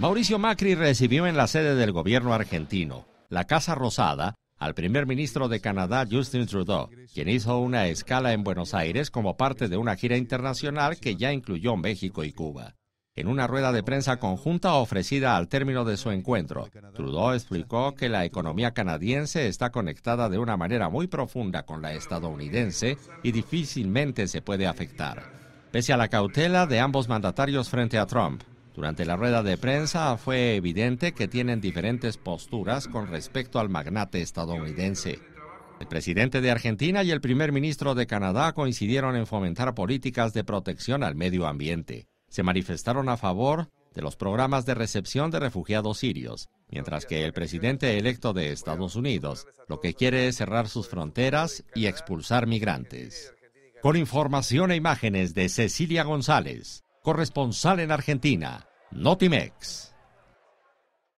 Mauricio Macri recibió en la sede del gobierno argentino, la Casa Rosada, al primer ministro de Canadá Justin Trudeau, quien hizo una escala en Buenos Aires como parte de una gira internacional que ya incluyó México y Cuba. En una rueda de prensa conjunta ofrecida al término de su encuentro, Trudeau explicó que la economía canadiense está conectada de una manera muy profunda con la estadounidense y difícilmente se puede afectar. Pese a la cautela de ambos mandatarios frente a Trump, durante la rueda de prensa fue evidente que tienen diferentes posturas con respecto al magnate estadounidense. El presidente de Argentina y el primer ministro de Canadá coincidieron en fomentar políticas de protección al medio ambiente. Se manifestaron a favor de los programas de recepción de refugiados sirios, mientras que el presidente electo de Estados Unidos lo que quiere es cerrar sus fronteras y expulsar migrantes. Con información e imágenes de Cecilia González, corresponsal en Argentina, Notimex.